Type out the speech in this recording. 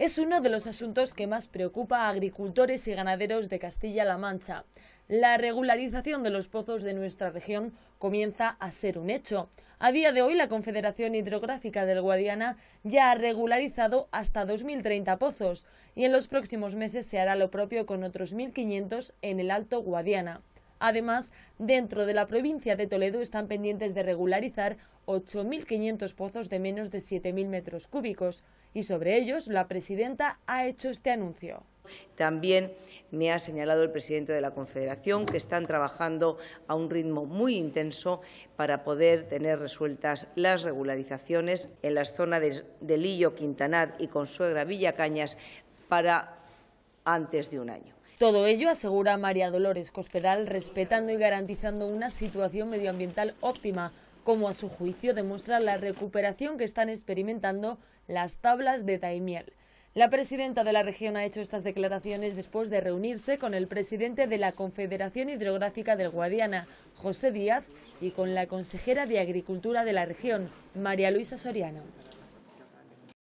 Es uno de los asuntos que más preocupa a agricultores y ganaderos de Castilla-La Mancha. La regularización de los pozos de nuestra región comienza a ser un hecho. A día de hoy, la Confederación Hidrográfica del Guadiana ya ha regularizado hasta 2.030 pozos y en los próximos meses se hará lo propio con otros 1.500 en el Alto Guadiana. Además, dentro de la provincia de Toledo están pendientes de regularizar 8.500 pozos de menos de 7.000 metros cúbicos y sobre ellos la presidenta ha hecho este anuncio. También me ha señalado el presidente de la Confederación que están trabajando a un ritmo muy intenso para poder tener resueltas las regularizaciones en las zonas de, Lillo, Quintanar y Consuegra Villacañas para antes de un año. Todo ello, asegura María Dolores Cospedal, respetando y garantizando una situación medioambiental óptima, como a su juicio demuestra la recuperación que están experimentando las tablas de Taimiel. La presidenta de la región ha hecho estas declaraciones después de reunirse con el presidente de la Confederación Hidrográfica del Guadiana, José Díaz, y con la consejera de Agricultura de la región, María Luisa Soriano.